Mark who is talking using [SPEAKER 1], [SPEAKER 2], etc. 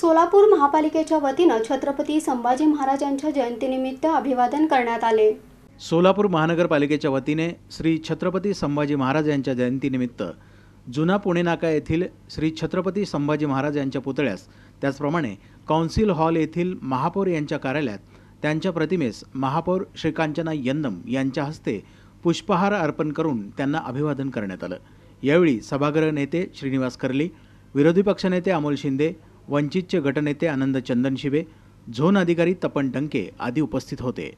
[SPEAKER 1] सोलापूर महापालिकेच्या वतीनं छत्रपती संभाजी महाराजांच्या जयंतीनिमित्त अभिवादन करण्यात आले
[SPEAKER 2] सोलापूर महानगरपालिकेच्या वतीने श्री छत्रपती संभाजी महाराज यांच्या जयंतीनिमित्त जुना पुणे नाका येथील श्री छत्रपती संभाजी महाराज यांच्या पुतळ्यास त्याचप्रमाणे कौन्सिल हॉल येथील महापौर यांच्या कार्यालयात त्यांच्या प्रतिमेस महापौर श्रीकांचना यन्नम यांच्या हस्ते पुष्पहार अर्पण करून त्यांना अभिवादन करण्यात आलं यावेळी सभागृह नेते श्रीनिवास करली विरोधी पक्षनेते अमोल शिंदे वंचितचे गटनेते आनंद शिवे झोन अधिकारी तपन टंके आदी उपस्थित होते